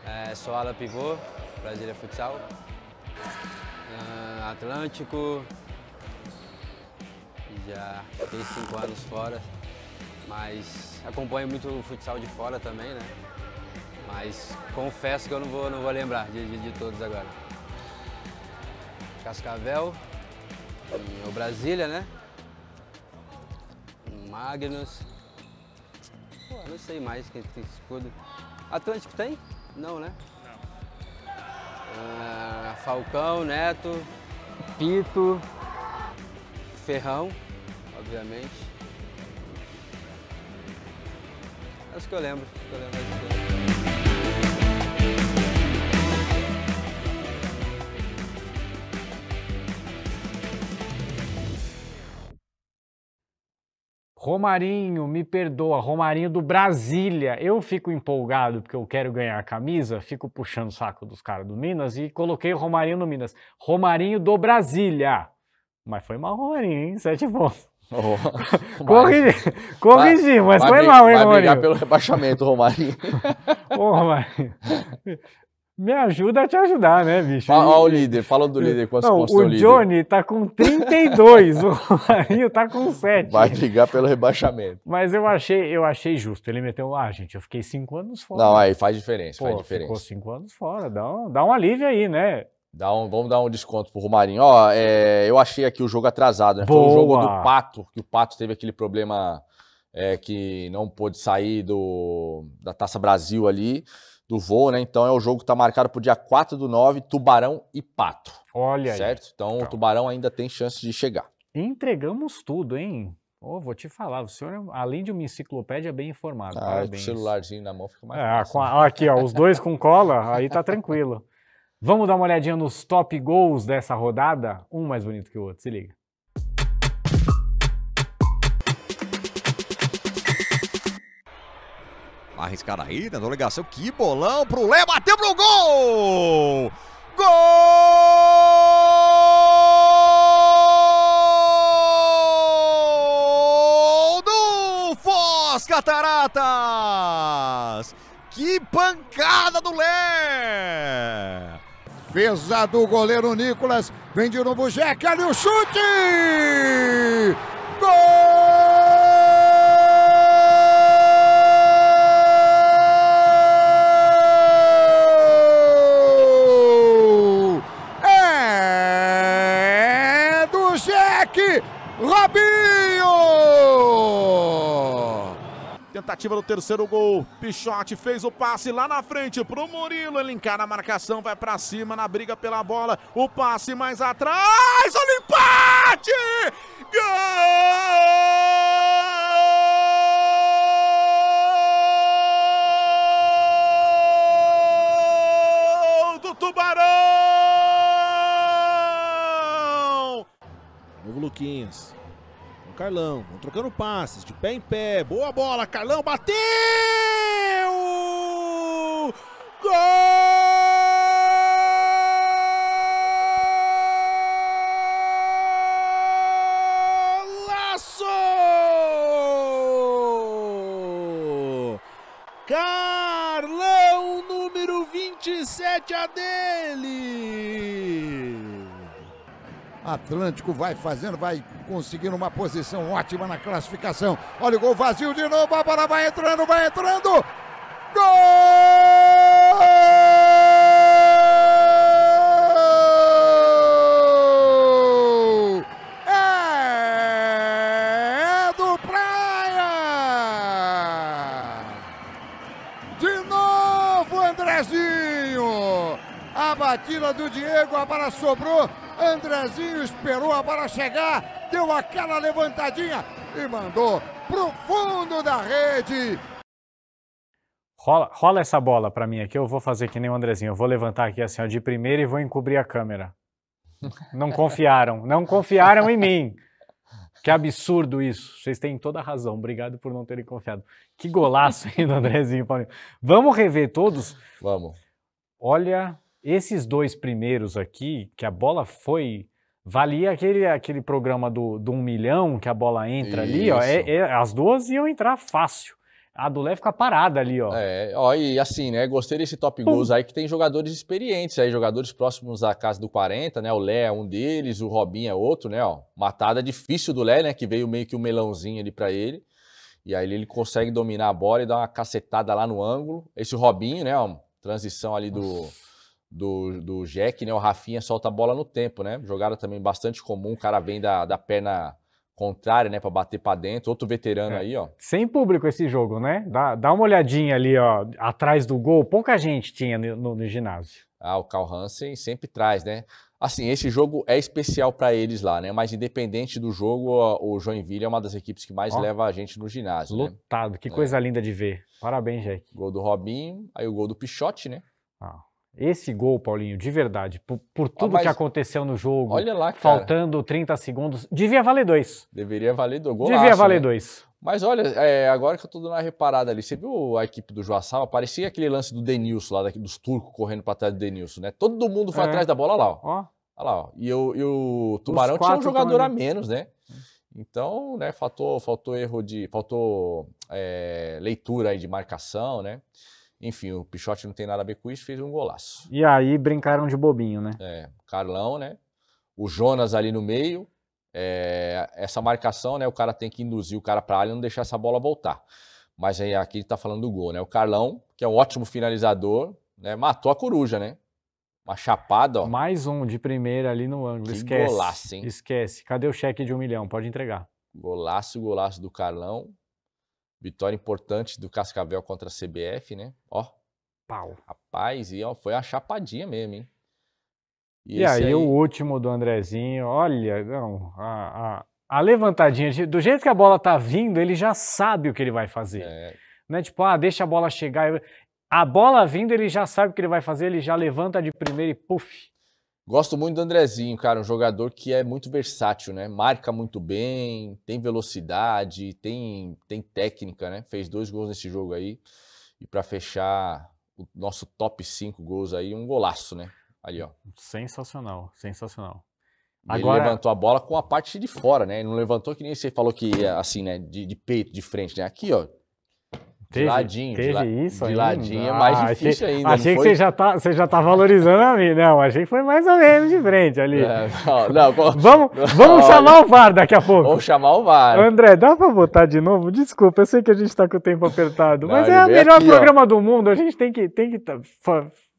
é, sou ala pivô, Brasília Futsal, ah, Atlântico, já tem cinco anos fora, mas acompanho muito o futsal de fora também, né? Mas confesso que eu não vou, não vou lembrar de, de, de todos agora. Cascavel, o Brasília, né? Magnus. Pô, não sei mais quem tem escudo. Atlântico tem? Não, né? Não. Ah, Falcão, Neto, Pito, Ferrão, obviamente. Acho que eu lembro. Acho que eu lembro. Romarinho, me perdoa, Romarinho do Brasília. Eu fico empolgado porque eu quero ganhar a camisa, fico puxando o saco dos caras do Minas e coloquei o Romarinho no Minas. Romarinho do Brasília. Mas foi mal, Romarinho, hein? Sete é pontos. (laughs) Oh, (laughs) Corrigi, corrigi, mas vai, foi mal, hein, vai Romarinho? Vai pelo rebaixamento, Romarinho. (laughs) Ô, Romarinho. Me ajuda a te ajudar, né, bicho? Fala, o líder, fala do líder, com não, pontos o líder? Johnny tá com 32, (laughs) o Marinho tá com 7. Vai brigar pelo rebaixamento. Mas eu achei, eu achei justo. Ele meteu, ah, gente, eu fiquei 5 anos fora. Não, aí faz diferença, Pô, faz diferença. Ficou 5 anos fora, dá um, dá um alívio aí, né? Dá um, vamos dar um desconto pro Romarinho. Ó, é, eu achei aqui o jogo atrasado, né? Boa. Foi o jogo do Pato, que o Pato teve aquele problema é, que não pôde sair do, da Taça Brasil ali do voo, né? Então é o jogo que está marcado para o dia 4 do 9, Tubarão e Pato. Olha certo? aí. Então, então o Tubarão ainda tem chance de chegar. Entregamos tudo, hein? Oh, vou te falar, o senhor, é, além de uma enciclopédia, é bem informado. Ah, o celularzinho na mão fica mais é, fácil. A, aqui, ó, os dois com cola, aí tá tranquilo. (laughs) Vamos dar uma olhadinha nos top gols dessa rodada? Um mais bonito que o outro, se liga. a aí, tentou né? ligação. Que bolão pro Léo. Bateu pro gol! Gol! Do Foz Cataratas! Que pancada do Lé! Defesa do goleiro Nicolas. Vem de novo o Jeque, Olha o chute! Gol! tentativa do terceiro gol. Pichote fez o passe lá na frente pro Murilo. Ele encara a marcação, vai para cima na briga pela bola. O passe mais atrás. Olha o empate! Gol! Tubarão! Novo Luquinhas. Carlão. Vão trocando passes, de pé em pé. Boa bola, Carlão bateu! Gol! Carlão, número 27, a dele. Atlântico vai fazendo, vai conseguindo uma posição ótima na classificação. Olha o gol vazio de novo, a bola vai entrando, vai entrando. Gol! É do Praia! De novo, Andrezinho! A batida do Diego, a bola sobrou. Andrezinho esperou a bola chegar deu aquela levantadinha e mandou pro fundo da rede. Rola, rola essa bola para mim aqui, eu vou fazer que nem o Andrezinho. Eu vou levantar aqui assim, ó, de primeira e vou encobrir a câmera. Não (laughs) confiaram, não confiaram em mim. Que absurdo isso. Vocês têm toda a razão. Obrigado por não terem confiado. Que golaço aí do Andrezinho Paulinho. Vamos rever todos? Vamos. Olha, esses dois primeiros aqui, que a bola foi Valia aquele, aquele programa do, do um milhão que a bola entra Isso. ali, ó. É, é, as duas iam entrar fácil. A do Lé fica parada ali, ó. É, ó, e assim, né? Gostei desse top Pum. goals aí que tem jogadores experientes aí, jogadores próximos à casa do 40, né? O Lé é um deles, o Robinho é outro, né? Ó, matada difícil do Lé, né? Que veio meio que um melãozinho ali para ele. E aí ele consegue dominar a bola e dar uma cacetada lá no ângulo. Esse Robinho, né? Ó, transição ali do. Nossa do, do Jack, né? O Rafinha solta a bola no tempo, né? Jogada também bastante comum, o cara vem da, da perna contrária, né? Para bater para dentro. Outro veterano é. aí, ó. Sem público esse jogo, né? Dá, dá uma olhadinha ali, ó, atrás do gol. Pouca gente tinha no, no, no ginásio. Ah, o Carl Hansen sempre traz, né? Assim, esse jogo é especial para eles lá, né? Mas independente do jogo, o Joinville é uma das equipes que mais ó, leva a gente no ginásio. Né? Lotado, né? que é. coisa é. linda de ver. Parabéns, Jack. Gol do Robinho, aí o gol do Pichote, né? Ah. Esse gol, Paulinho, de verdade, por, por ah, tudo ah, que aconteceu no jogo, olha lá, faltando 30 segundos, devia valer dois. Deveria valer dois. devia valer né? dois. Mas olha, é, agora que eu tô dando uma reparada ali, você viu a equipe do Joaçaba? Parecia aquele lance do Denilson lá, dos turcos correndo para trás do Denilson, né? Todo mundo foi é. atrás da bola lá, ó. ó. Olha lá, ó. E, o, e o Tubarão tinha um jogador a menos, né? Hum. Então, né, faltou, faltou erro de. faltou é, leitura aí de marcação, né? Enfim, o Pichote não tem nada a ver com isso, fez um golaço. E aí brincaram de bobinho, né? É, Carlão, né? O Jonas ali no meio. É, essa marcação, né? O cara tem que induzir o cara para área e não deixar essa bola voltar. Mas aí aqui ele tá falando do gol, né? O Carlão, que é um ótimo finalizador, né? Matou a coruja, né? Uma chapada, ó. Mais um de primeira ali no ângulo. Que Esquece. Golaço, hein? Esquece. Cadê o cheque de um milhão? Pode entregar. Golaço, golaço do Carlão. Vitória importante do Cascavel contra a CBF, né? Ó. Pau. Rapaz, e ó, foi a chapadinha mesmo, hein? E, e aí, aí, o último do Andrezinho, olha, não, a, a, a levantadinha, do jeito que a bola tá vindo, ele já sabe o que ele vai fazer. É. Não é tipo, ah, deixa a bola chegar. A bola vindo, ele já sabe o que ele vai fazer, ele já levanta de primeira e puf, Gosto muito do Andrezinho, cara, um jogador que é muito versátil, né? Marca muito bem, tem velocidade, tem, tem técnica, né? Fez dois gols nesse jogo aí. E para fechar o nosso top 5 gols aí, um golaço, né? Ali, ó. Sensacional, sensacional. Ele Agora... levantou a bola com a parte de fora, né? Ele não levantou que nem você falou que, assim, né? De, de peito, de frente, né? Aqui, ó. Teve, de ladinho. Teve de la... isso De ladinho é mais ah, difícil achei, ainda. Achei que você já, tá, você já tá valorizando a mim. Não, achei que foi mais ou menos de frente ali. É, não, não, vamos vamos chamar o VAR daqui a pouco. Vamos chamar o VAR. André, dá pra botar de novo? Desculpa, eu sei que a gente tá com o tempo apertado, não, mas é o melhor aqui, programa ó. do mundo. A gente tem que... Tem que tá,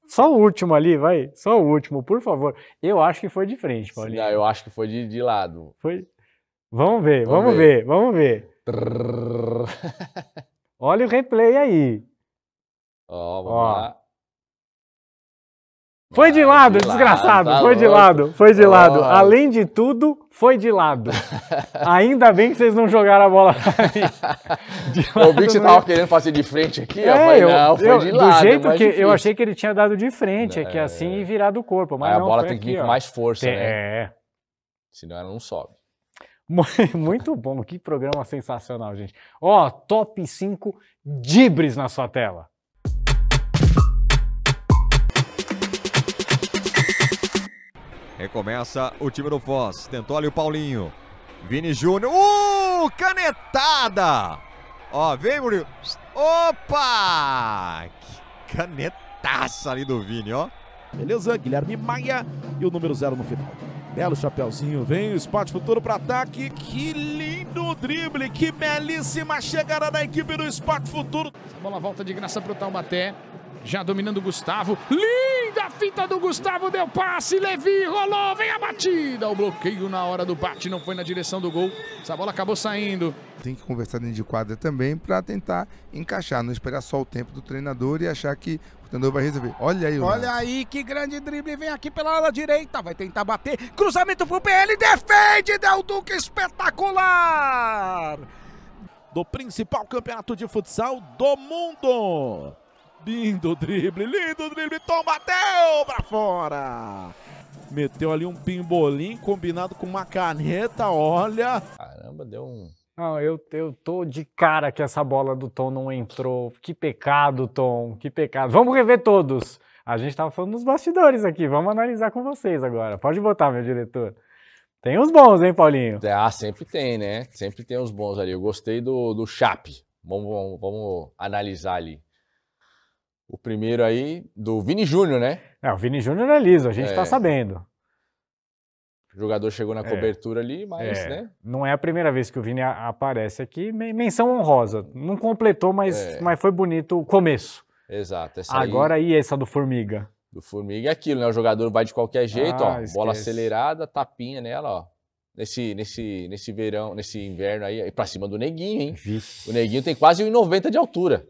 só o último ali, vai. Só o último, por favor. Eu acho que foi de frente, Paulinho. Não, eu acho que foi de, de lado. Foi. Vamos ver, vamos, vamos ver. ver, vamos ver. (laughs) Olha o replay aí. Ó, vamos lá. Foi de lado, de desgraçado. Lado, tá foi de lado, foi de oh. lado. Além de tudo, foi de lado. (laughs) Ainda bem que vocês não jogaram a bola pra mim. (laughs) De eu vi que você tava querendo fazer de frente aqui. É, eu não, foi eu, de lado. Do jeito é que difícil. eu achei que ele tinha dado de frente aqui, é que é. assim, e virado o corpo. Mas Aí não, a bola tem aqui, que vir com mais força, tem, né? É. Senão ela não sobe. (laughs) Muito bom, que programa sensacional, gente. Ó, top 5 dibres na sua tela. Recomeça o time do Foz. Tentou ali o Paulinho. Vini Júnior. Uh! Canetada! Ó, vem, Murilo. Opa! Que canetaça ali do Vini, ó. Beleza, Guilherme Maia e o número zero no final. Belo chapéuzinho, vem o esporte futuro para ataque. Que lindo drible, que belíssima chegada da equipe do esporte futuro. Essa bola volta de graça para o Taubaté, já dominando o Gustavo. Linda fita do Gustavo, deu passe, Levi rolou, vem a batida. O bloqueio na hora do bate não foi na direção do gol. Essa bola acabou saindo. Tem que conversar dentro de quadra também para tentar encaixar, não esperar só o tempo do treinador e achar que Tandoi vai receber. Olha aí, Olha aí, que grande drible. Vem aqui pela ala direita. Vai tentar bater. Cruzamento pro PL. Defende, Del Duque. Espetacular! Do principal campeonato de futsal do mundo. Lindo drible, lindo drible. Tom bateu pra fora. Meteu ali um pimbolim combinado com uma caneta. Olha. Caramba, deu um. Não, eu, eu tô de cara que essa bola do Tom não entrou. Que pecado, Tom, que pecado. Vamos rever todos. A gente estava falando dos bastidores aqui, vamos analisar com vocês agora. Pode botar, meu diretor. Tem uns bons, hein, Paulinho? É, ah, sempre tem, né? Sempre tem uns bons ali. Eu gostei do, do Chape. Vamos, vamos, vamos analisar ali. O primeiro aí, do Vini Júnior, né? É, o Vini Júnior é liso, a gente está é. sabendo. O jogador chegou na é. cobertura é, ali, mas, é. né? Não é a primeira vez que o Vini aparece aqui. Menção honrosa. Não completou, mas, é. mas foi bonito o começo. Exato. Essa Agora aí... e essa do Formiga? Do Formiga é aquilo, né? O jogador vai de qualquer jeito, ah, ó. Esquece. Bola acelerada, tapinha nela, ó. Nesse, nesse, nesse verão, nesse inverno aí, pra cima do Neguinho, hein? Vixe. O Neguinho tem quase 1,90 de altura.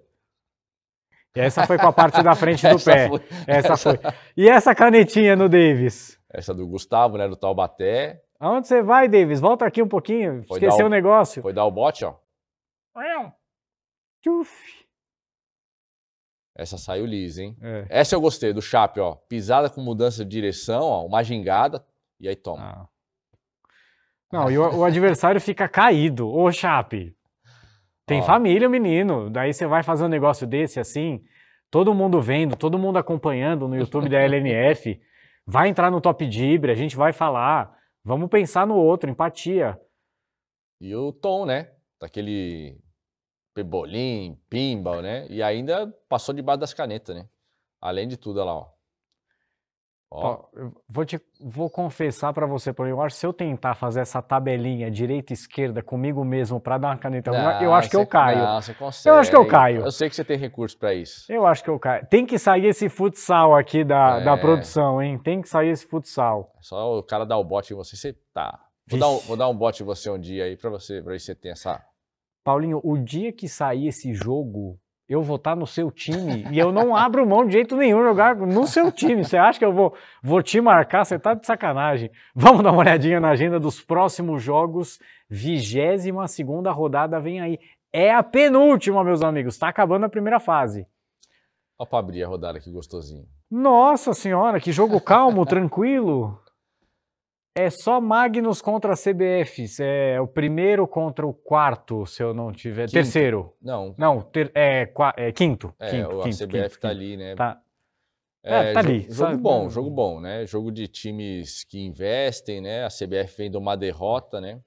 Essa foi com a parte da frente do (laughs) essa pé. Foi. Essa, essa foi. E essa canetinha no Davis? Essa do Gustavo, né? Do Taubaté. Aonde você vai, Davis? Volta aqui um pouquinho. Foi Esqueceu o, negócio. Foi dar o bote, ó. Essa saiu lisa, hein? É. Essa eu gostei, do Chape, ó. Pisada com mudança de direção, ó. Uma gingada. E aí toma. Ah. Não, e o, o, adversário (laughs) fica caído. Ô, Chape. Tem ó. família, menino. Daí você vai fazer um negócio desse assim todo mundo vendo, todo mundo acompanhando no YouTube da LNF vai entrar no top dibre, a gente vai falar, vamos pensar no outro, empatia. E o tom, né? Daquele pebolim, pinball, né? E ainda passou debaixo das canetas, né? Além de tudo, olha lá, ó vou, te, vou confessar para você, Paulinho. eu acho que se eu tentar fazer essa tabelinha direita esquerda comigo mesmo para dar uma caneta, não, ah, eu acho que eu caio. Não, você consegue. Eu acho que eu caio. Eu sei que você tem recurso para isso. Eu acho que eu caio. Tem que sair esse futsal aqui da, é. da produção, hein? Tem que sair esse futsal. É só o cara dar o bote em você, você tá. Vou dar, um, vou dar um bote em você um dia aí para você, para você ter essa. Paulinho, o dia que sair esse jogo, eu vou estar no seu time e eu não abro mão de jeito nenhum jogar no seu time. Você acha que eu vou, vou te marcar? Você tá de sacanagem. Vamos dar uma olhadinha na agenda dos próximos jogos. 22 segunda rodada vem aí. É a penúltima, meus amigos. Está acabando a primeira fase. Ó, para abrir a rodada que gostosinho. Nossa senhora, que jogo calmo, tranquilo. É só Magnus contra CBF, É o primeiro contra o quarto, se eu não tiver. Quinto. Terceiro. Não. Não, ter, é, é, quinto. É, quinto, o quinto, CBF quinto, tá ali, né? Tá. É, é tá ali. Jogo bom, jogo bom, né? Jogo de times que investem, né? A CBF vem de uma derrota, né?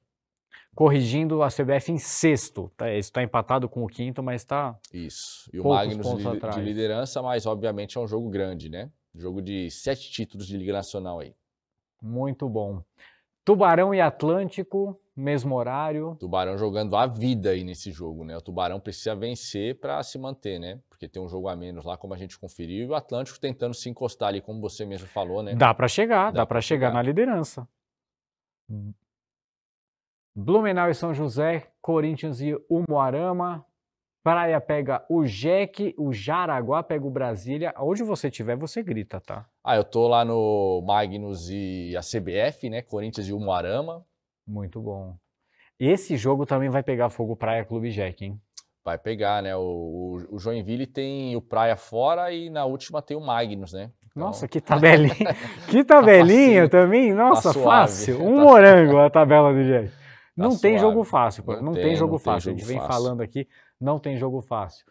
Corrigindo a CBF em sexto. Tá, isso está empatado com o quinto, mas está. Isso. E o Magnus de, de liderança, mas obviamente é um jogo grande, né? Jogo de sete títulos de Liga Nacional aí. Muito bom. Tubarão e Atlântico, mesmo horário. Tubarão jogando a vida aí nesse jogo, né? O Tubarão precisa vencer para se manter, né? Porque tem um jogo a menos lá, como a gente conferiu, e o Atlântico tentando se encostar ali, como você mesmo falou, né? Dá para chegar, dá, dá para chegar, chegar na liderança. Blumenau e São José, Corinthians e Umuarama, Praia pega o Jeque, o Jaraguá pega o Brasília. Onde você tiver, você grita, tá? Ah, eu tô lá no Magnus e a CBF, né? Corinthians e o Moarama. Muito bom. Esse jogo também vai pegar fogo Praia Clube Jeque, hein? Vai pegar, né? O, o, o, Joinville tem o Praia fora e na última tem o Magnus, né? Então... Nossa, que (laughs) tabelinha. que tá tabelinha tá também. Nossa, tá fácil. Um tá... morango a tabela do Jeque. Tá não tem, fácil, não, não tem jogo fácil, pô. Não, tem, jogo fácil. A gente vem fácil. falando aqui não tem jogo fácil.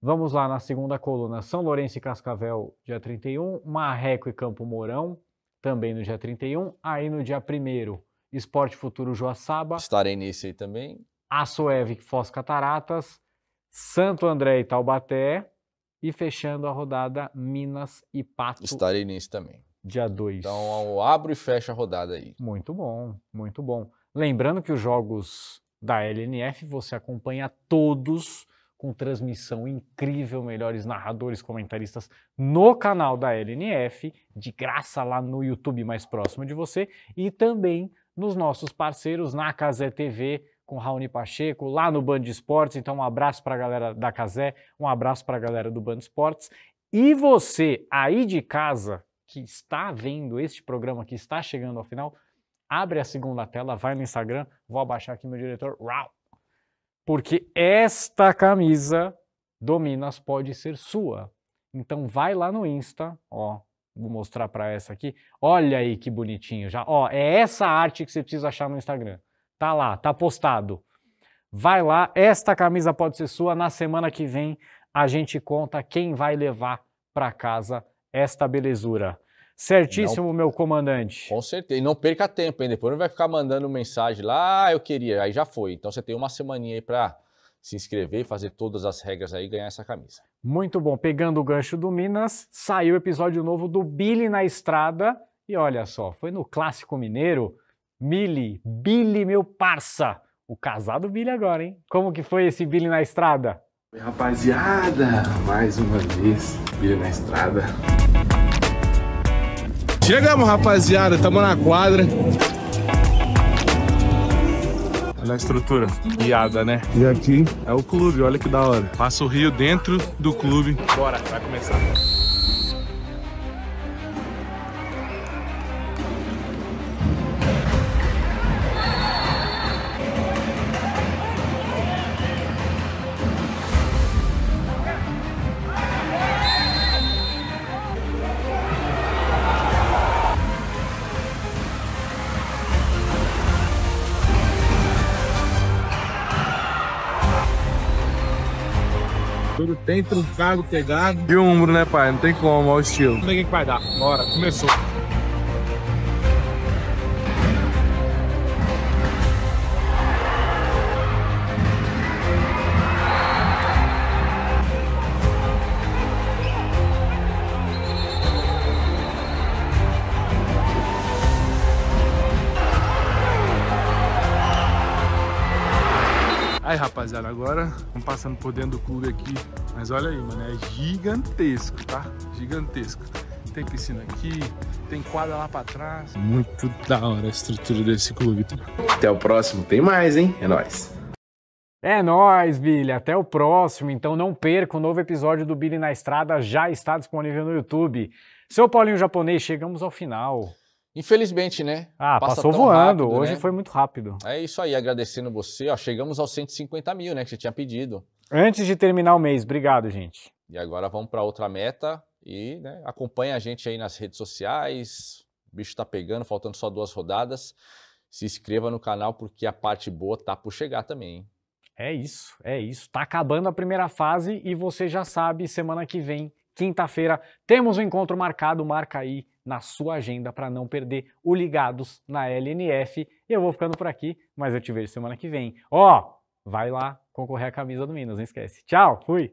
Vamos lá na segunda coluna, São Lourenço e Cascavel, dia 31, Marreco e Campo Mourão, também no dia 31, aí no dia 1 Esporte Futuro Joaçaba. Estarei nesse aí também. Açoeve Foz Cataratas, Santo André e Taubaté, e fechando a rodada, Minas e Pato. Estarei nesse também. Dia 2. Então, eu abro e fecho a rodada aí. Muito bom, muito bom. Lembrando que os jogos da LNF. Você acompanha todos com transmissão incrível, melhores narradores, comentaristas no canal da LNF, de graça lá no YouTube mais próximo de você e também nos nossos parceiros na Casé TV com Raoni Pacheco lá no Band Esportes. Então um abraço para a galera da Casé, um abraço para a galera do Band Esportes. E você aí de casa que está vendo este programa que está chegando ao final, abre a segunda tela, vai no Instagram, vou abaixar aqui meu diretor, uau! Porque esta camisa do Minas pode ser sua. Então vai lá no Insta, ó, vou mostrar para essa aqui. Olha aí que bonitinho já, ó, é essa arte que você precisa achar no Instagram. Tá lá, tá postado. Vai lá, esta camisa pode ser sua. Na semana que vem a gente conta quem vai levar para casa esta belezura. Certíssimo, não, meu comandante. Com certeza. E não perca tempo, hein? Depois não vai ficar mandando mensagem lá, ah, eu queria, aí já foi. Então você tem uma semaninha aí para se inscrever, fazer todas as regras aí e ganhar essa camisa. Muito bom. Pegando o gancho do Minas, saiu o episódio novo do Billy na Estrada. E olha só, foi no Clássico Mineiro. Billy, Billy, meu parça. O casado Billy agora, hein? Como que foi esse Billy na Estrada? Rapaziada, mais uma vez, Billy na Estrada. Chegamos, rapaziada, estamos na quadra. Olha a estrutura, piada, né? E aqui é o clube, olha que da hora. Passa o rio dentro do clube. Bora, vai começar. tem truncado, pegado. E o ombro, né, pai? Não tem como, ao estilo. Não sei o que vai dar. Bora, começou. Aí, rapaziada, agora vamos passando por dentro do clube aqui mas olha aí, mano, é gigantesco, tá? Gigantesco. Tem piscina aqui, tem quadra lá pra trás. Muito da hora a estrutura desse clube. Tá? Até o próximo, tem mais, hein? É nóis. É nóis, Billy. Até o próximo. Então não perca o novo episódio do Billy na Estrada, já está disponível no YouTube. Seu Paulinho Japonês, chegamos ao final. Infelizmente, né? Ah, Passa passou voando. Rápido, Hoje né? foi muito rápido. É isso aí, agradecendo você. Ó, chegamos aos 150 mil, né? Que você tinha pedido. Antes de terminar o mês, obrigado, gente. E agora vamos para outra meta e né, acompanha a gente aí nas redes sociais. O bicho está pegando, faltando só duas rodadas. Se inscreva no canal porque a parte boa tá por chegar também. Hein? É isso, é isso. Tá acabando a primeira fase e você já sabe, semana que vem, quinta-feira, temos um encontro marcado, marca aí na sua agenda para não perder o Ligados na LNF. Eu vou ficando por aqui, mas eu te vejo semana que vem. Ó, oh, vai lá concorrer à camisa do Minas, não esquece. Tchau, fui!